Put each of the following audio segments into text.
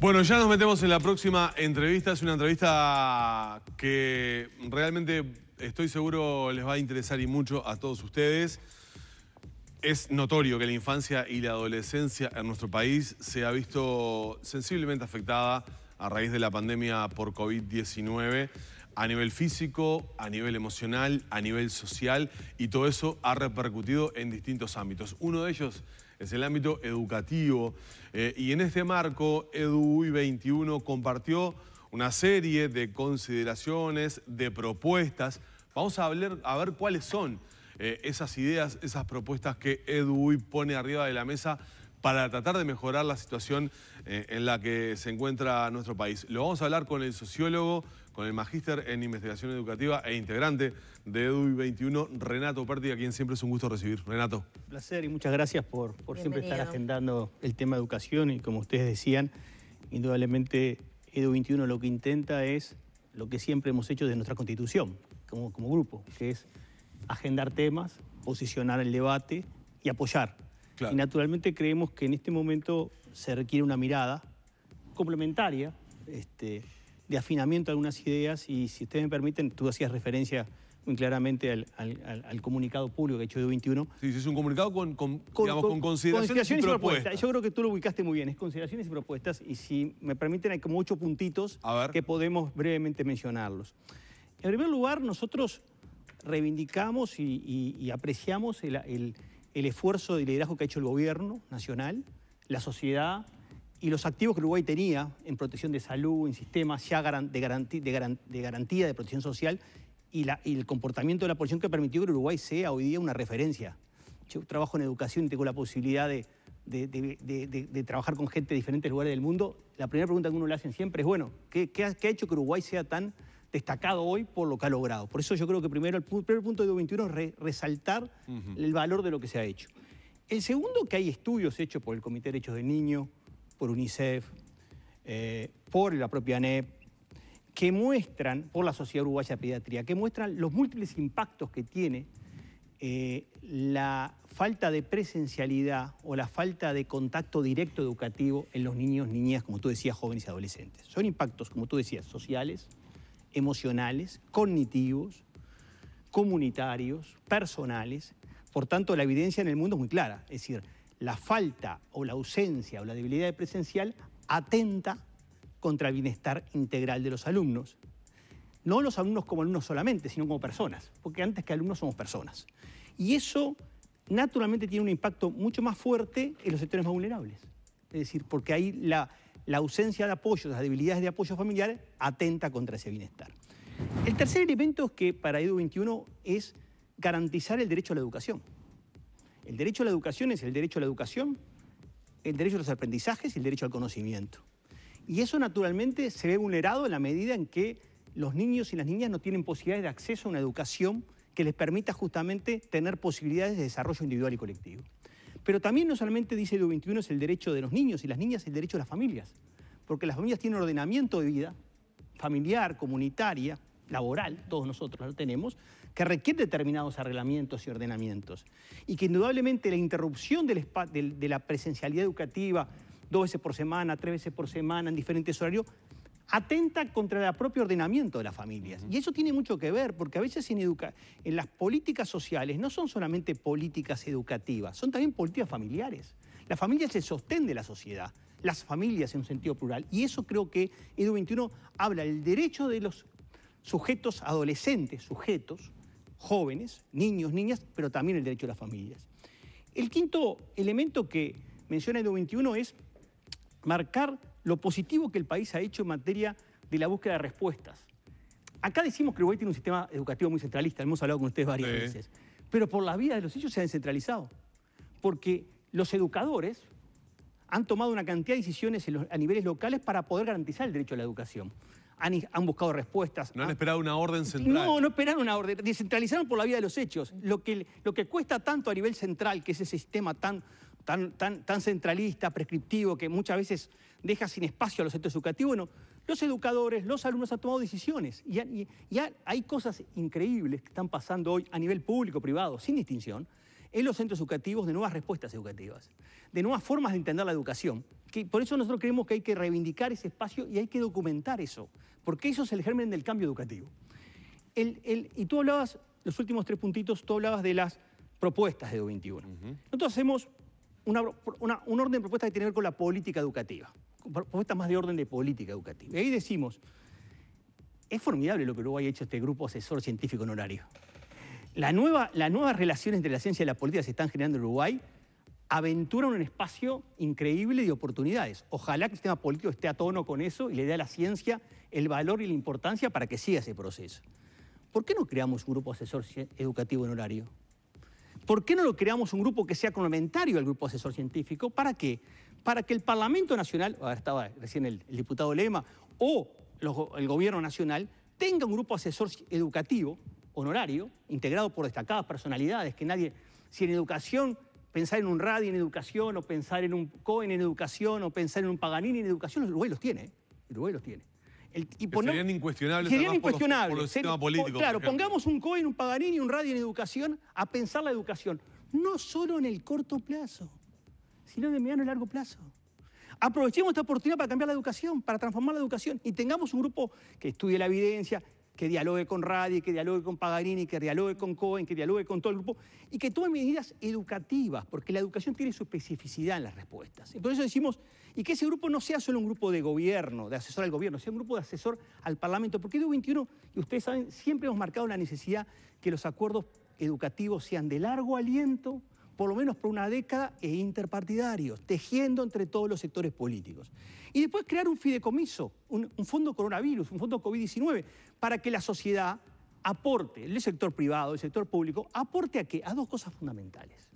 Bueno, ya nos metemos en la próxima entrevista. Es una entrevista que realmente estoy seguro les va a interesar y mucho a todos ustedes. Es notorio que la infancia y la adolescencia en nuestro país se ha visto sensiblemente afectada a raíz de la pandemia por COVID-19 a nivel físico, a nivel emocional, a nivel social y todo eso ha repercutido en distintos ámbitos. Uno de ellos es el ámbito educativo. Eh, y en este marco, Eduy 21 compartió una serie de consideraciones, de propuestas. Vamos a, hablar, a ver cuáles son eh, esas ideas, esas propuestas que Eduy pone arriba de la mesa para tratar de mejorar la situación eh, en la que se encuentra nuestro país. Lo vamos a hablar con el sociólogo con el magíster en investigación educativa e integrante de edu 21, Renato Perti, a quien siempre es un gusto recibir. Renato. Un placer y muchas gracias por, por siempre estar agendando el tema de educación y como ustedes decían, indudablemente EDU 21 lo que intenta es lo que siempre hemos hecho de nuestra constitución como, como grupo, que es agendar temas, posicionar el debate y apoyar. Y naturalmente creemos que en este momento se requiere una mirada complementaria, este, de afinamiento a algunas ideas y si ustedes me permiten, tú hacías referencia muy claramente al, comunicado público que ha hecho de 21. Sí, sí, es un comunicado con, consideraciones, y propuestas. Yo creo que tú lo ubicaste muy bien, es consideraciones y propuestas y si me permiten hay como ocho puntitos que podemos brevemente mencionarlos. En primer lugar, nosotros reivindicamos y, apreciamos el, el esfuerzo de liderazgo que ha hecho el gobierno nacional, la sociedad, y los activos que Uruguay tenía en protección de salud, en sistemas ya de, garantía, de, garantía de protección social y, la, el comportamiento de la población que permitió que Uruguay sea hoy día una referencia. Yo trabajo en educación y tengo la posibilidad de, trabajar con gente de diferentes lugares del mundo. La primera pregunta que uno le hacen siempre es, bueno, ¿qué, ha, hecho que Uruguay sea tan destacado hoy por lo que ha logrado? Por eso yo creo que primero el, primer punto de 21 es resaltar el valor de lo que se ha hecho. El segundo, que hay estudios hechos por el Comité de Derechos del Niño, por UNICEF, eh, por la propia ANEP, que muestran, por la Sociedad Uruguaya de Pediatría, que muestran los múltiples impactos que tiene eh, la falta de presencialidad o la falta de contacto directo educativo en los niños, niñas, como tú decías, jóvenes y adolescentes. Son impactos, como tú decías, sociales, emocionales, cognitivos, comunitarios, personales. Por tanto, la evidencia en el mundo es muy clara. Es decir, la falta o la ausencia o la debilidad de presencial atenta contra el bienestar integral de los alumnos. No los alumnos como alumnos solamente, sino como personas, porque antes que alumnos somos personas. Y eso naturalmente tiene un impacto mucho más fuerte en los sectores más vulnerables. Es decir, porque ahí la, la ausencia de apoyo, las debilidades de apoyo familiar, atenta contra ese bienestar. El tercer elemento es que para Edu 21 es garantizar el derecho a la educación. El derecho a la educación es el derecho a la educación, el derecho a los aprendizajes y el derecho al conocimiento. Y eso naturalmente se ve vulnerado en la medida en que los niños y las niñas no tienen posibilidades de acceso a una educación que les permita justamente tener posibilidades de desarrollo individual y colectivo. Pero también no solamente dice el 21 es el derecho de los niños y las niñas, el derecho de las familias, porque las familias tienen ordenamiento de vida familiar, comunitaria, laboral, todos nosotros lo tenemos, que requiere determinados arreglamientos y ordenamientos. Y que indudablemente la interrupción de, la presencialidad educativa, dos veces por semana, tres veces por semana, en diferentes horarios, atenta contra el propio ordenamiento de las familias. Y eso tiene mucho que ver, porque a veces en, en las políticas sociales no son solamente políticas educativas, son también políticas familiares. La familia se sostienen sostén de la sociedad, las familias en un sentido plural. Y eso creo que Edu 21 habla del derecho de los sujetos adolescentes, sujetos, jóvenes, niños, niñas, pero también el derecho a las familias. El quinto elemento que menciona el 21 es marcar lo positivo que el país ha hecho en materia de la búsqueda de respuestas. Acá decimos que Uruguay tiene un sistema educativo muy centralista, hemos hablado con ustedes varias veces, pero por la vida de los hechos se ha descentralizado, porque los educadores han tomado una cantidad de decisiones a niveles locales para poder garantizar el derecho a la educación han, buscado respuestas. No han, esperado una orden central. No, no esperaron una orden. Descentralizaron por la vía de los hechos. Lo que, lo que cuesta tanto a nivel central, que ese sistema tan, tan, tan, centralista, prescriptivo, que muchas veces deja sin espacio a los centros educativos, bueno, los educadores, los alumnos han tomado decisiones. Y, y hay cosas increíbles que están pasando hoy a nivel público, privado, sin distinción, en los centros educativos de nuevas respuestas educativas, de nuevas formas de entender la educación. Que por eso nosotros creemos que hay que reivindicar ese espacio y hay que documentar eso, porque eso es el germen del cambio educativo. y tú hablabas, los últimos tres puntitos, tú hablabas de las propuestas de 2021. Nosotros hacemos un orden de propuestas que tiene que ver con la política educativa, propuestas más de orden de política educativa. Y ahí decimos, es formidable lo que luego ha hecho este grupo asesor científico honorario. La nueva, las nuevas relaciones entre la ciencia y la política se están generando en Uruguay aventuran un espacio increíble de oportunidades. Ojalá que el sistema político esté a tono con eso y le dé a la ciencia el valor y la importancia para que siga ese proceso. ¿Por qué no creamos un grupo asesor educativo en horario? ¿Por qué no lo creamos un grupo que sea complementario al grupo asesor científico? ¿Para qué? Para que el Parlamento Nacional, ahora estaba recién el, diputado Lema, o el Gobierno Nacional, tenga un grupo asesor educativo honorario, integrado por destacadas personalidades, que nadie, si en educación, pensar en un radio en educación, o pensar en un Cohen en educación, o pensar en un Paganini en educación, Uruguay los tiene, ¿eh? Uruguay los tiene. serían incuestionables. Serían incuestionables. Por claro, pongamos un Cohen, un Paganini, un Radio en educación a pensar la educación. No solo en el corto plazo, sino en el mediano y largo plazo. Aprovechemos esta oportunidad para cambiar la educación, para transformar la educación y tengamos un grupo que estudie la evidencia, que dialogue con Radi, que dialogue con Pagarini, que dialogue con Cohen, que dialogue con todo el grupo, y que tome medidas educativas, porque la educación tiene su especificidad en las respuestas. Entonces por eso decimos, y que ese grupo no sea solo un grupo de gobierno, de asesor al gobierno, sea un grupo de asesor al Parlamento, porque de 21, y ustedes saben, siempre hemos marcado la necesidad que los acuerdos educativos sean de largo aliento, por lo menos por una década, e interpartidarios, tejiendo entre todos los sectores políticos. Y después crear un fideicomiso, un, fondo coronavirus, un fondo COVID-19, para que la sociedad aporte, el sector privado, el sector público, aporte a qué? A dos cosas fundamentales.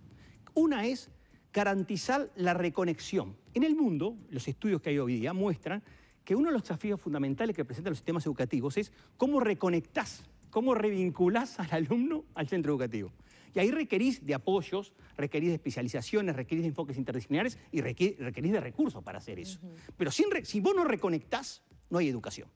Una es garantizar la reconexión. En el mundo, los estudios que hay hoy día muestran que uno de los desafíos fundamentales que presentan los sistemas educativos es cómo reconectas, cómo revinculás al alumno al centro educativo. Y ahí requerís de apoyos, requerís de especializaciones, requerís de enfoques interdisciplinares y requerís de recursos para hacer eso. Pero sin si vos no reconectás, no hay educación.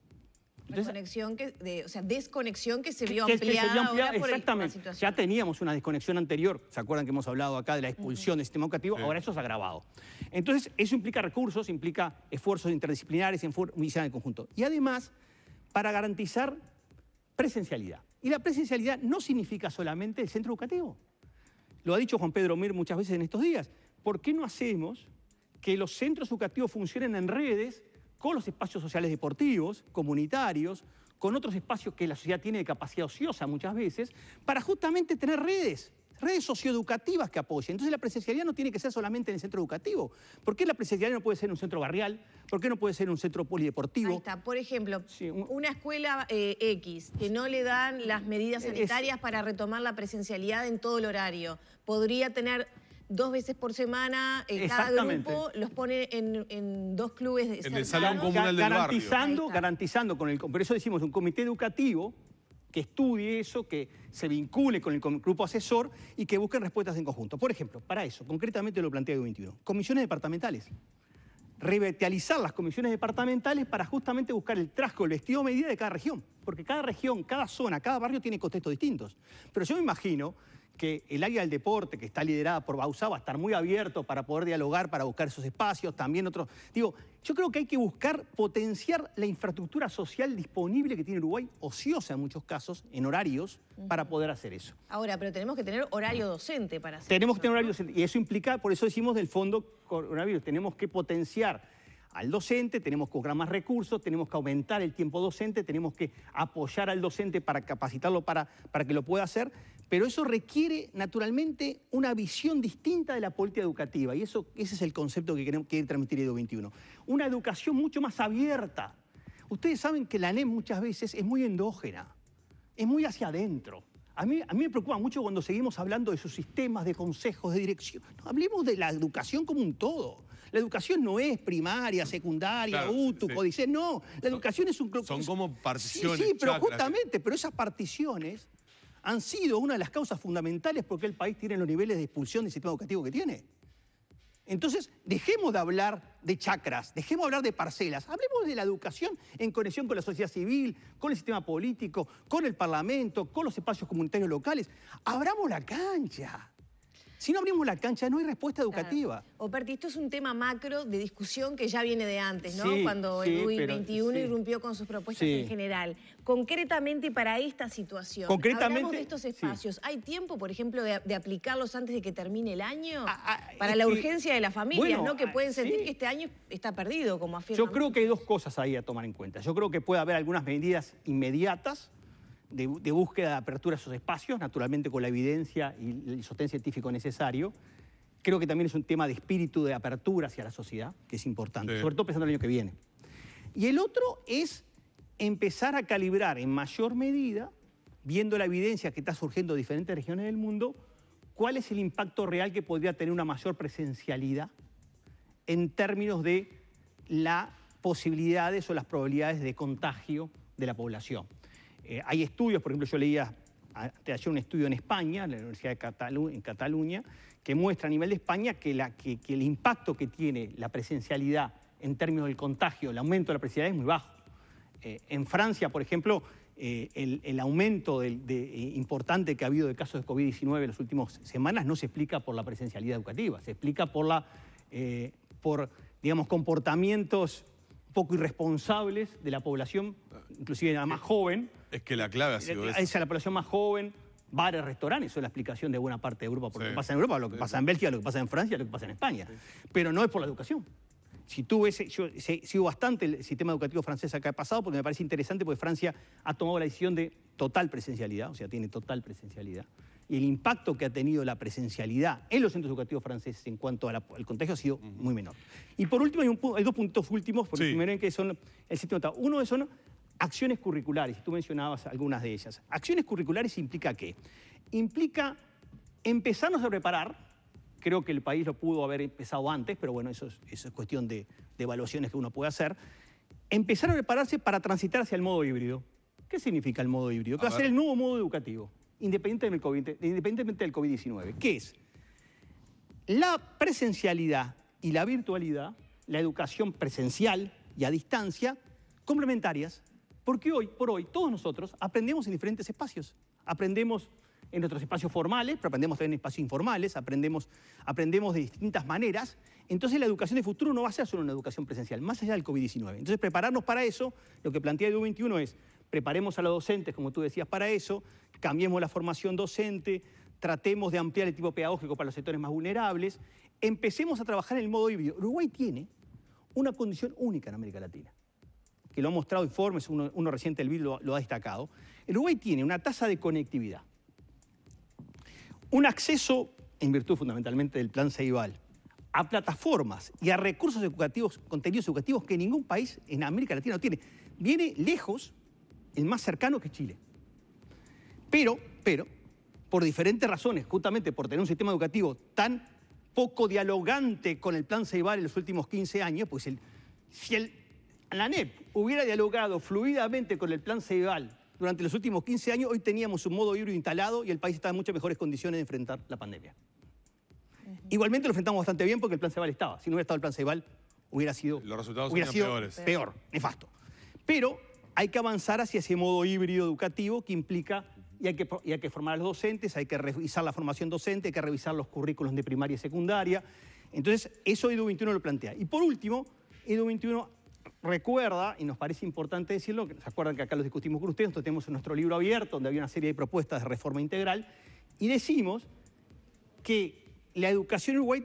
o sea, desconexión que se vio ampliada, ya teníamos una desconexión anterior, ¿se acuerdan que hemos hablado acá de la expulsión del sistema educativo? Ahora eso es agravado. Entonces, eso implica recursos, implica esfuerzos interdisciplinares, en conjunto. Y además, para garantizar presencialidad. Y la presencialidad no significa solamente el centro educativo. Lo ha dicho Juan Pedro Mir muchas veces en estos días. ¿Por qué no hacemos que los centros educativos funcionen en redes con los espacios sociales deportivos, comunitarios, con otros espacios que la sociedad tiene de capacidad ociosa muchas veces, para justamente tener redes redes socioeducativas que apoyen. Entonces la presencialidad no tiene que ser solamente en el centro educativo. ¿Por qué la presencialidad no puede ser en un centro barrial? ¿Por qué no puede ser en un centro polideportivo? Ahí está. Por ejemplo, una escuela eh, X que no le dan las medidas sanitarias para retomar la presencialidad en todo el horario, podría tener dos veces por semana eh, cada grupo los pone en, dos clubes de en el salón comunal del garantizando, barrio. Garantizando con el... Por eso decimos un comité educativo que estudie eso, que se vincule con el grupo asesor y que busquen respuestas en conjunto. Por ejemplo, para eso, concretamente lo plantea el 21 comisiones departamentales. Revitalizar las comisiones departamentales para justamente buscar el trasco, el vestido medida de cada región. Porque cada región, cada zona, cada barrio tiene contextos distintos. Pero yo me imagino que el área del deporte, que está liderada por Bausá, va a estar muy abierto para poder dialogar, para buscar esos espacios, también otros. Digo, yo creo que hay que buscar potenciar la infraestructura social disponible que tiene Uruguay, ociosa en muchos casos, en horarios, para poder hacer eso. Ahora, pero tenemos que tener horario docente para hacer Tenemos que tener horario docente, y eso implica, por eso decimos del fondo coronavirus, tenemos que potenciar al docente, tenemos que cobrar más recursos, tenemos que aumentar el tiempo docente, tenemos que apoyar al docente para capacitarlo para, para que lo pueda hacer, pero eso requiere naturalmente una visión distinta de la política educativa y eso, ese es el concepto que queremos, quiere transmitir Edu 21. Una educación mucho más abierta. Ustedes saben que la NEM muchas veces es muy endógena, es muy hacia adentro. A mí, me preocupa mucho cuando seguimos hablando de sus sistemas, de consejos, de dirección. No, hablemos de la educación como un todo. La educación no es primaria, secundaria, ¿o UTU, dice no. La educación es un... Son como particiones. Sí, pero justamente, pero esas particiones han sido una de las causas fundamentales porque el país tiene los niveles de expulsión del sistema educativo que tiene. Entonces, dejemos de hablar de chacras, dejemos de hablar de parcelas, hablemos de la educación en conexión con la sociedad civil, con el sistema político, con el parlamento, con los espacios comunitarios locales. Abramos la cancha. Si no abrimos la cancha, no hay respuesta educativa. Operti, esto es un tema macro de discusión que ya viene de antes, ¿no? Cuando el UI 21 irrumpió con sus propuestas en general. Concretamente para esta situación, Concretamente, hablamos de estos espacios. ¿Hay tiempo, por ejemplo, de, aplicarlos antes de que termine el año? Ah, ah, para la urgencia de las familias, ¿no? Que ah, pueden sentir que este año está perdido, como afirma. Yo creo que hay dos cosas ahí a tomar en cuenta. Yo creo que puede haber algunas medidas inmediatas de, búsqueda de apertura a esos espacios, naturalmente con la evidencia y el sostén científico necesario. Creo que también es un tema de espíritu de apertura hacia la sociedad, que es importante, sobre todo pensando en el año que viene. Y el otro es empezar a calibrar en mayor medida, viendo la evidencia que está surgiendo en diferentes regiones del mundo, cuál es el impacto real que podría tener una mayor presencialidad en términos de las posibilidades o las probabilidades de contagio de la población. Eh, hay estudios, por ejemplo, yo leía te ayer un estudio en España, en la Universidad de Cataluña, que muestra a nivel de España que, el impacto que tiene la presencialidad en términos del contagio, el aumento de la presencialidad es muy bajo. Eh, en Francia, por ejemplo, eh, el, aumento importante que ha habido de casos de COVID-19 en las últimas semanas no se explica por la presencialidad educativa, se explica por, la, digamos, comportamientos poco irresponsables de la población inclusive la más eh, joven. Es que la clave ha sido eh, esa. Esa la población más joven, bares, restaurantes, eso es la explicación de buena parte de Europa, por lo que pasa en Europa, lo que pasa en Bélgica, lo que pasa en Francia, lo que pasa en España. Pero no es por la educación. Si tú ves, yo sigo bastante el sistema educativo francés acá pasado porque me parece interesante porque Francia ha tomado la decisión de total presencialidad, o sea, tiene total presencialidad. Y el impacto que ha tenido la presencialidad en los centros educativos franceses en cuanto al contagio ha sido muy menor. Y por último, hay, dos puntos últimos, por primero en que son el sistema. Uno son Acciones curriculares, tú mencionabas algunas de ellas. Acciones curriculares implica qué? Implica empezarnos a preparar. Creo que el país lo pudo haber empezado antes, pero bueno, eso es, cuestión de, evaluaciones que uno puede hacer. Empezar a prepararse para transitar hacia el modo híbrido. ¿Qué significa el modo híbrido? Que va a ser el nuevo modo educativo, independientemente del, COVID, independientemente del COVID-19. ¿Qué es? La presencialidad y la virtualidad, la educación presencial y a distancia, complementarias. Porque hoy, por hoy, todos nosotros aprendemos en diferentes espacios. Aprendemos en nuestros espacios formales, pero aprendemos también en espacios informales, aprendemos, aprendemos de distintas maneras. Entonces la educación de futuro no va a ser solo una educación presencial, más allá del COVID-19. Entonces prepararnos para eso, lo que plantea Edu 21 es, preparemos a los docentes, como tú decías, para eso, cambiemos la formación docente, tratemos de ampliar el tipo pedagógico para los sectores más vulnerables, empecemos a trabajar en el modo híbrido. Uruguay tiene una condición única en América Latina que lo ha mostrado informes, uno, reciente el BID lo, ha destacado, el Uruguay tiene una tasa de conectividad, un acceso, en virtud fundamentalmente del plan Ceibal, a plataformas y a recursos educativos, contenidos educativos que ningún país en América Latina no tiene. Viene lejos, el más cercano que Chile. Pero, pero, por diferentes razones, justamente por tener un sistema educativo tan poco dialogante con el plan Ceibal en los últimos 15 años, pues el, si el la NEP hubiera dialogado fluidamente con el plan Ceibal durante los últimos 15 años, hoy teníamos un modo híbrido instalado y el país estaba en muchas mejores condiciones de enfrentar la pandemia. Igualmente lo enfrentamos bastante bien porque el plan Ceibal estaba. Si no hubiera estado el plan Ceibal, hubiera sido, los resultados peor, nefasto. Pero hay que avanzar hacia ese modo híbrido educativo que implica y hay, que, hay que formar a los docentes, hay que revisar la formación docente, hay que revisar los currículos de primaria y secundaria. Entonces, eso Edu 21 lo plantea. Y por último, Edu 21 recuerda, y nos parece importante decirlo, que se acuerdan que acá lo discutimos con ustedes, tenemos en nuestro libro abierto donde había una serie de propuestas de reforma integral, y decimos que la educación en Uruguay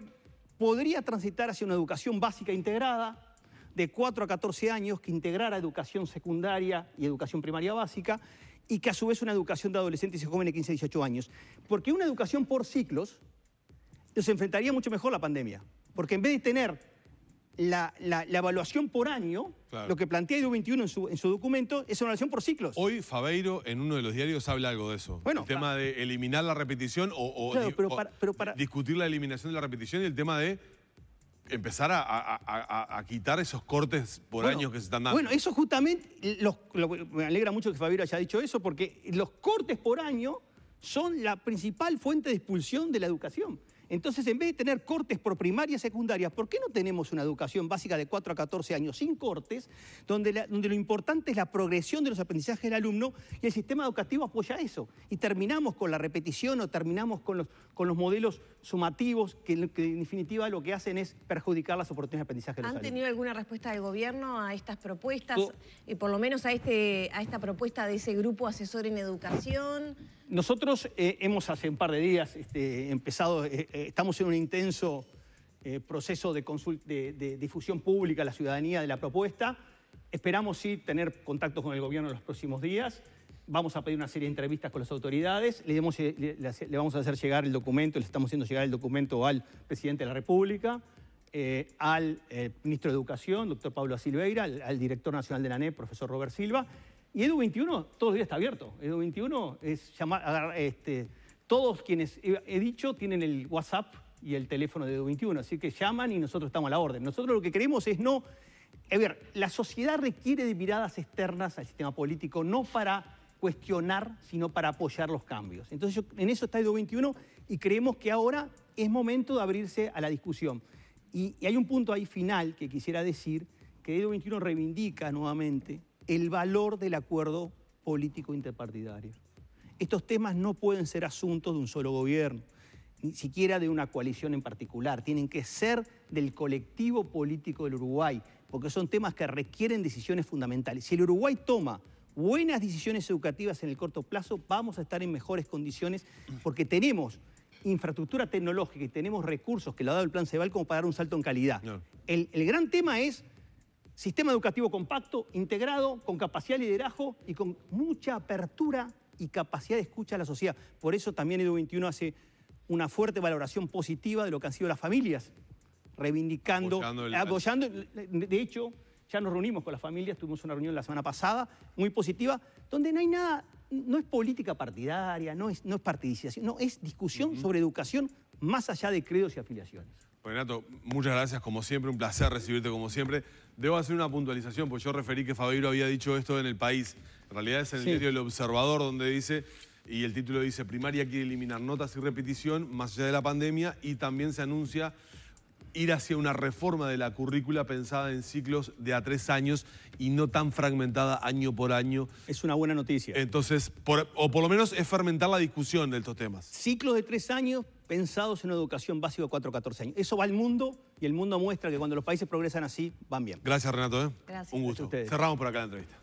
podría transitar hacia una educación básica integrada, de 4 a 14 años, que integrara educación secundaria y educación primaria básica, y que a su vez una educación de adolescentes y jóvenes de 15 a 18 años. Porque una educación por ciclos nos enfrentaría mucho mejor la pandemia. Porque en vez de tener la, evaluación por año, lo que plantea IDU 21 en su, documento, es una evaluación por ciclos. Hoy Faveiro en uno de los diarios habla algo de eso. Bueno, el tema de eliminar la repetición o, discutir la eliminación de la repetición y el tema de empezar a, quitar esos cortes por años que se están dando. Bueno, eso justamente, me alegra mucho que Faveiro haya dicho eso, porque los cortes por año son la principal fuente de expulsión de la educación. Entonces, en vez de tener cortes por primaria y secundaria, ¿por qué no tenemos una educación básica de 4 a 14 años sin cortes, donde, lo importante es la progresión de los aprendizajes del alumno y el sistema educativo apoya eso? Y terminamos con la repetición o terminamos con los, modelos sumativos que, en definitiva lo que hacen es perjudicar las oportunidades de aprendizaje. De los ¿Han tenido alguna respuesta del gobierno a estas propuestas? Y por lo menos este, a esta propuesta de ese grupo asesor en educación. Nosotros eh, hemos hace un par de días este, empezado, eh, eh, estamos en un intenso proceso de, difusión pública a la ciudadanía de la propuesta. Esperamos sí tener contacto con el gobierno en los próximos días. Vamos a pedir una serie de entrevistas con las autoridades. Le, vamos a hacer llegar el documento, le estamos haciendo llegar el documento al presidente de la República. al ministro de Educación, doctor Pablo Silveira, al, director nacional de la NEP, profesor Robert Silva, y Edu 21 todos días está abierto. Edu 21 es llamar, este, todos quienes he dicho tienen el WhatsApp y el teléfono de Edu 21, así que llaman y nosotros estamos a la orden. Nosotros lo que queremos es no... A ver, la sociedad requiere de miradas externas al sistema político, no para cuestionar, sino para apoyar los cambios. Entonces, en eso está Edu 21 y creemos que ahora es momento de abrirse a la discusión. Y, y hay un punto ahí final que quisiera decir, que Edu 21 reivindica nuevamente el valor del acuerdo político interpartidario. Estos temas no pueden ser asuntos de un solo gobierno, ni siquiera de una coalición en particular, tienen que ser del colectivo político del Uruguay, porque son temas que requieren decisiones fundamentales. Si el Uruguay toma buenas decisiones educativas en el corto plazo, vamos a estar en mejores condiciones porque tenemos infraestructura tecnológica y tenemos recursos que lo ha dado el Plan Ceval como para dar un salto en calidad. el gran tema es Sistema educativo compacto, integrado, con capacidad de liderazgo y con mucha apertura y capacidad de escucha a la sociedad. Por eso también Edu 21 hace una fuerte valoración positiva de lo que han sido las familias, reivindicando, apoyando. De hecho, ya nos reunimos con las familias, tuvimos una reunión la semana pasada, muy positiva, donde no hay nada, no es política partidaria, no es, no es partidización, no, es discusión sobre educación más allá de credos y afiliaciones. Renato, muchas gracias como siempre, un placer recibirte como siempre. Debo hacer una puntualización, porque yo referí que Fabiro había dicho esto en El País. En realidad es en el diario El Observador donde dice, y el título dice, primaria quiere eliminar notas y repetición más allá de la pandemia y también se anuncia ir hacia una reforma de la currícula pensada en ciclos de a tres años y no tan fragmentada año por año. Es una buena noticia. Entonces, o por lo menos es fermentar la discusión de estos temas. Ciclos de tres años pensados en una educación básica de 4-14 años. Eso va al mundo y el mundo muestra que cuando los países progresan así, van bien. Gracias, Renato. ¿eh? Un gusto. Cerramos por acá la entrevista.